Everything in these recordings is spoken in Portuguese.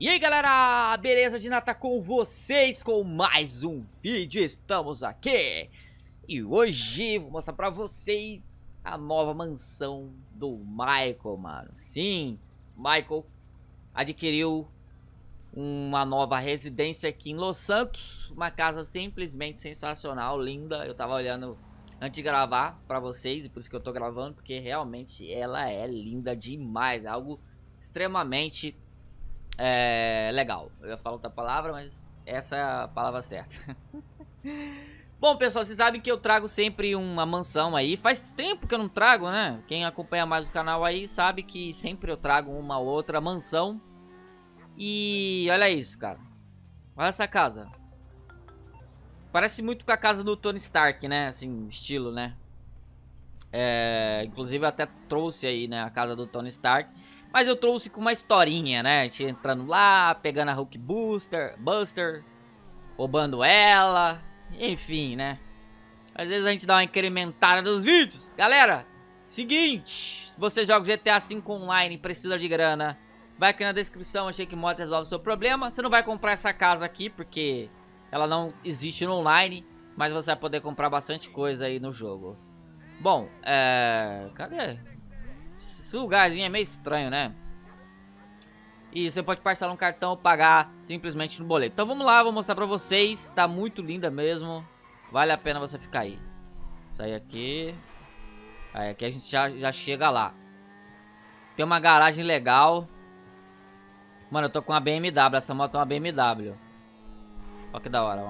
E aí galera, beleza de nata com vocês com mais um vídeo, estamos aqui E hoje vou mostrar pra vocês a nova mansão do Michael, mano Sim, Michael adquiriu uma nova residência aqui em Los Santos Uma casa simplesmente sensacional, linda, eu tava olhando antes de gravar pra vocês E por isso que eu tô gravando, porque realmente ela é linda demais, é algo extremamente é, legal. Eu ia falar outra palavra, mas essa é a palavra certa. Bom, pessoal, vocês sabem que eu trago sempre uma mansão aí. Faz tempo que eu não trago, né? Quem acompanha mais o canal aí sabe que sempre eu trago uma outra mansão. E olha isso, cara. Olha essa casa. Parece muito com a casa do Tony Stark, né? Assim, estilo, né? É... Inclusive eu até trouxe aí, né? A casa do Tony Stark. Mas eu trouxe com uma historinha, né? A gente entrando lá, pegando a Hulk Booster, Buster, roubando ela, enfim, né? Às vezes a gente dá uma incrementada nos vídeos. Galera, seguinte, se você joga GTA V online e precisa de grana, vai aqui na descrição, achei que moto resolve o seu problema. Você não vai comprar essa casa aqui, porque ela não existe no online, mas você vai poder comprar bastante coisa aí no jogo. Bom, é... Cadê? lugarzinho é meio estranho, né? E você pode parcelar um cartão ou pagar simplesmente no boleto. Então vamos lá, vou mostrar pra vocês. Tá muito linda mesmo. Vale a pena você ficar aí. Sair aqui. Aí aqui a gente já, já chega lá. Tem uma garagem legal. Mano, eu tô com uma BMW. Essa moto é uma BMW. Olha que da hora.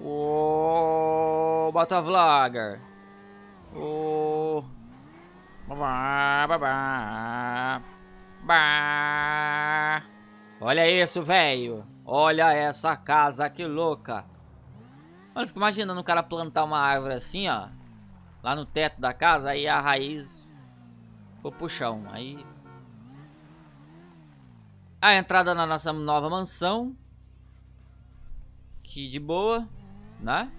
Uou, Bota Vlogger. O... Olha isso, velho. Olha essa casa, que louca. Mano, fico imaginando o cara plantar uma árvore assim, ó. Lá no teto da casa, aí a raiz... Vou puxar um, aí... A entrada na nossa nova mansão. Que de boa, né?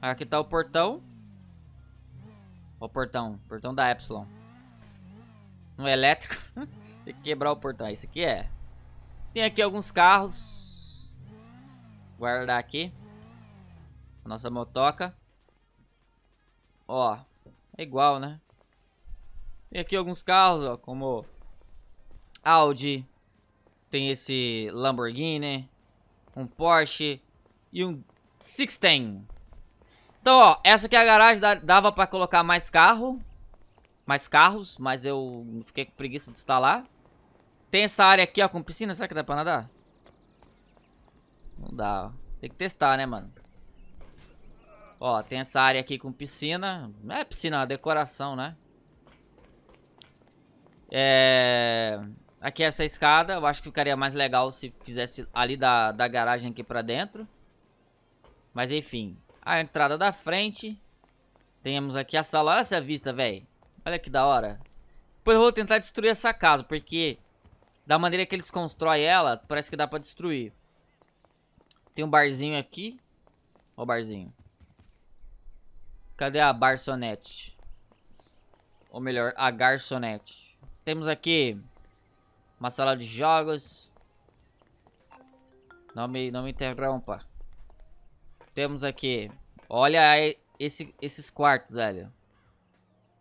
Aqui tá o portão o portão. Portão da Epsilon. Não elétrico. Tem que quebrar o portão. Ah, esse aqui é. Tem aqui alguns carros. Guardar aqui. A nossa motoca. Ó. É igual, né? Tem aqui alguns carros, ó. Como Audi. Tem esse Lamborghini. Um Porsche. E um Sixteen. Então, ó, essa aqui é a garagem, dava pra colocar mais carro. Mais carros, mas eu fiquei com preguiça de instalar. Tem essa área aqui, ó, com piscina. Será que dá pra nadar? Não dá, ó. Tem que testar, né, mano? Ó, tem essa área aqui com piscina. Não é piscina, é decoração, né? É... Aqui é essa escada. Eu acho que ficaria mais legal se fizesse ali da, da garagem aqui pra dentro. Mas, enfim a entrada da frente. Temos aqui a sala. Olha essa vista, velho. Olha que da hora. Depois eu vou tentar destruir essa casa, porque da maneira que eles constroem ela, parece que dá pra destruir. Tem um barzinho aqui. Ó o barzinho. Cadê a barçonete? Ou melhor, a garçonete. Temos aqui uma sala de jogos. Não me, não me interrompa. Temos aqui. Olha esse, esses quartos, velho.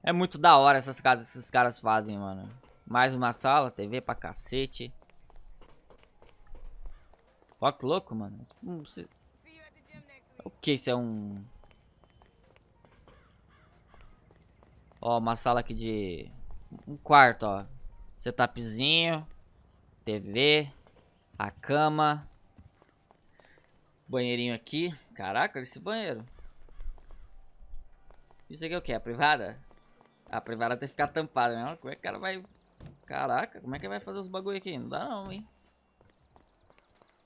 É muito da hora essas casas que esses caras fazem, mano. Mais uma sala, TV pra cacete. Ó que louco, mano. O que isso é um... Ó, uma sala aqui de... Um quarto, ó. Setupzinho. TV. A cama. Banheirinho aqui. Caraca, esse banheiro. Isso aqui é o que? A privada? A privada tem que ficar tampada, né? Como é que o cara vai... Caraca, como é que vai fazer os bagulho aqui? Não dá não, hein?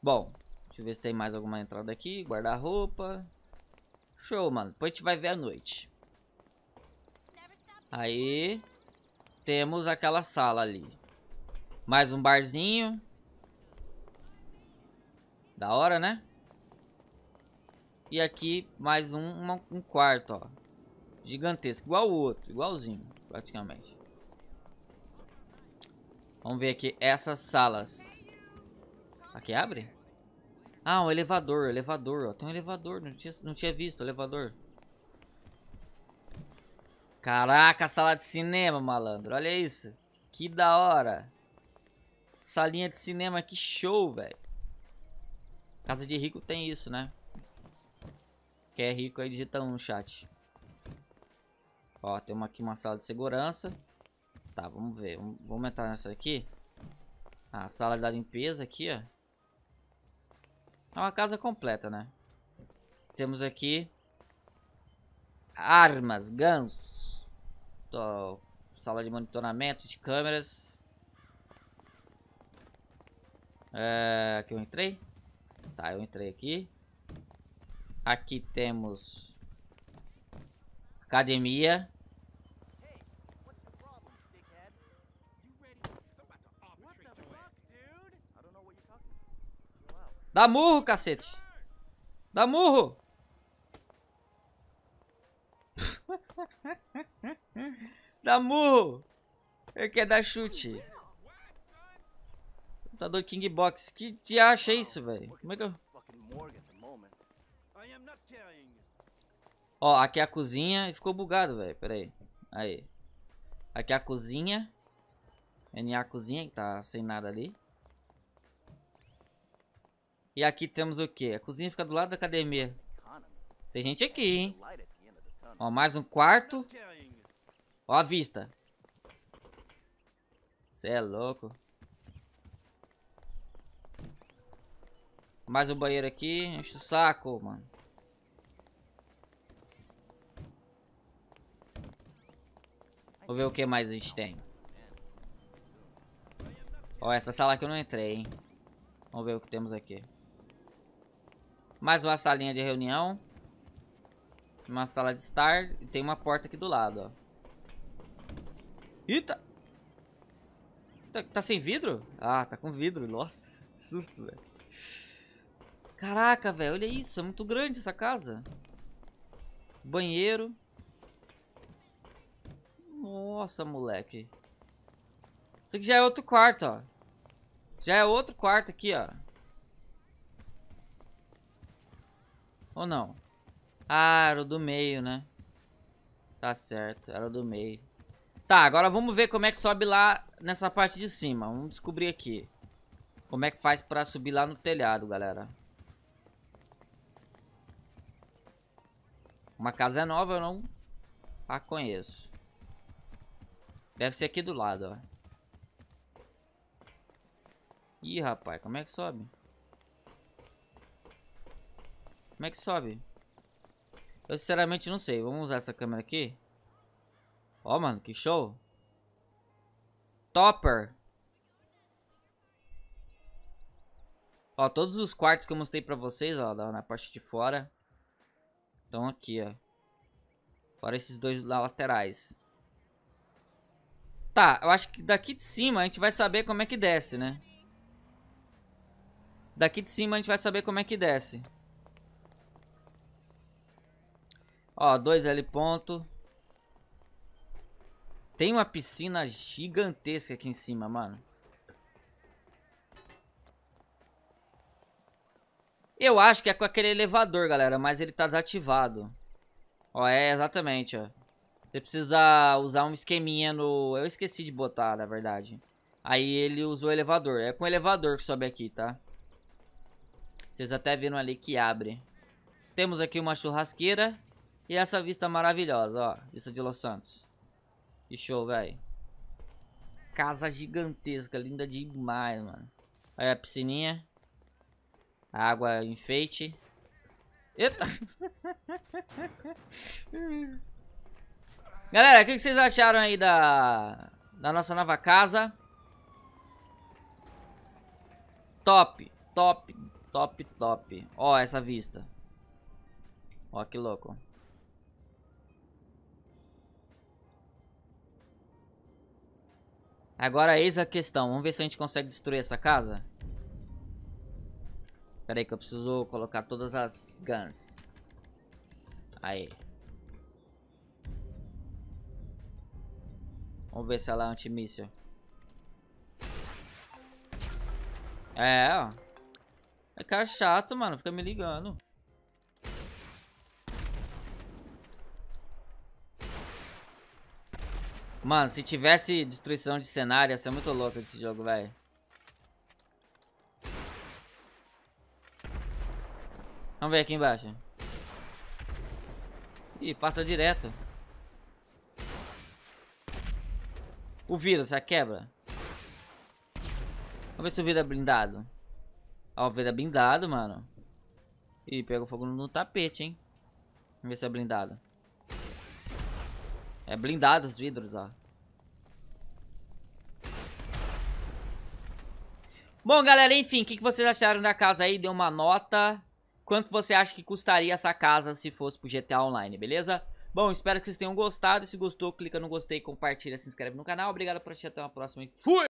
Bom, deixa eu ver se tem mais alguma entrada aqui. Guarda-roupa. Show, mano. Depois a gente vai ver à noite. Aí, temos aquela sala ali. Mais um barzinho. Da hora, né? E aqui mais um, uma, um quarto, ó. Gigantesco, igual o outro, igualzinho, praticamente. Vamos ver aqui essas salas. Aqui abre? Ah, um elevador, elevador, ó. Tem um elevador, não tinha, não tinha visto o elevador. Caraca, sala de cinema, malandro. Olha isso. Que da hora. Salinha de cinema, que show, velho. Casa de rico tem isso, né? é rico aí digita um no chat. Ó, tem uma, aqui uma sala de segurança. Tá, vamos ver. Vamos, vamos entrar nessa aqui. A ah, sala da limpeza aqui, ó. É uma casa completa, né? Temos aqui... Armas, guns. Tô, sala de monitoramento, de câmeras. É, aqui eu entrei. Tá, eu entrei aqui. Aqui temos academia. Dá murro, cacete. Dá murro. Dá murro. Eu quero dar chute. Lutador King Box. Que te acha isso, velho? Como é que eu... Ó, aqui é a cozinha. Ficou bugado, velho. Pera aí. Aí. Aqui é a cozinha. NA cozinha, que tá sem nada ali. E aqui temos o que? A cozinha fica do lado da academia. Tem gente aqui, hein? Ó, mais um quarto. Ó a vista. Cê é louco. Mais um banheiro aqui. Enche o saco, mano. Vou ver o que mais a gente tem. Ó, essa sala aqui eu não entrei, hein. Vamos ver o que temos aqui. Mais uma salinha de reunião. Uma sala de estar. E tem uma porta aqui do lado, ó. Eita! Tá, tá sem vidro? Ah, tá com vidro. Nossa, que susto, velho. Caraca, velho, olha isso. É muito grande essa casa. Banheiro. Nossa, moleque. Isso aqui já é outro quarto, ó. Já é outro quarto aqui, ó. Ou não? Ah, era o do meio, né? Tá certo, era o do meio. Tá, agora vamos ver como é que sobe lá nessa parte de cima. Vamos descobrir aqui. Como é que faz pra subir lá no telhado, galera. Uma casa nova eu não a conheço. Deve ser aqui do lado, ó. Ih, rapaz, como é que sobe? Como é que sobe? Eu sinceramente não sei. Vamos usar essa câmera aqui. Ó, mano, que show. Topper. Ó, todos os quartos que eu mostrei pra vocês, ó, na parte de fora. Então aqui, ó. Fora esses dois laterais. Tá, eu acho que daqui de cima a gente vai saber como é que desce, né? Daqui de cima a gente vai saber como é que desce. Ó, dois L ponto. Tem uma piscina gigantesca aqui em cima, mano. Eu acho que é com aquele elevador, galera, mas ele tá desativado. Ó, é exatamente, ó. Você precisa usar um esqueminha no... Eu esqueci de botar, na verdade. Aí ele usou o elevador. É com o elevador que sobe aqui, tá? Vocês até viram ali que abre. Temos aqui uma churrasqueira. E essa vista maravilhosa, ó. Vista de Los Santos. Que show, velho. Casa gigantesca, linda demais, mano. Aí a piscininha. A água enfeite. Eita! Galera, o que vocês acharam aí da, da nossa nova casa? Top, top, top, top. Ó, essa vista. Ó, que louco. Agora eis a questão. Vamos ver se a gente consegue destruir essa casa. Pera aí que eu preciso colocar todas as guns. Aí. Vamos ver se ela é antimíssil. É, ó. É cara é chato, mano. Fica me ligando. Mano, se tivesse destruição de cenário, ia ser muito louco esse jogo, velho. Vamos ver aqui embaixo. Ih, passa direto. O vírus, a quebra. Vamos ver se o vidro é blindado. Ó, o vidro é blindado, mano. Ih, pega fogo no tapete, hein. Vamos ver se é blindado. É blindado os vidros, ó. Bom, galera, enfim, o que, que vocês acharam da casa aí? Deu uma nota quanto você acha que custaria essa casa se fosse pro GTA Online, beleza? Bom, espero que vocês tenham gostado. Se gostou, clica no gostei, compartilha, se inscreve no canal. Obrigado por assistir, até uma próxima e fui!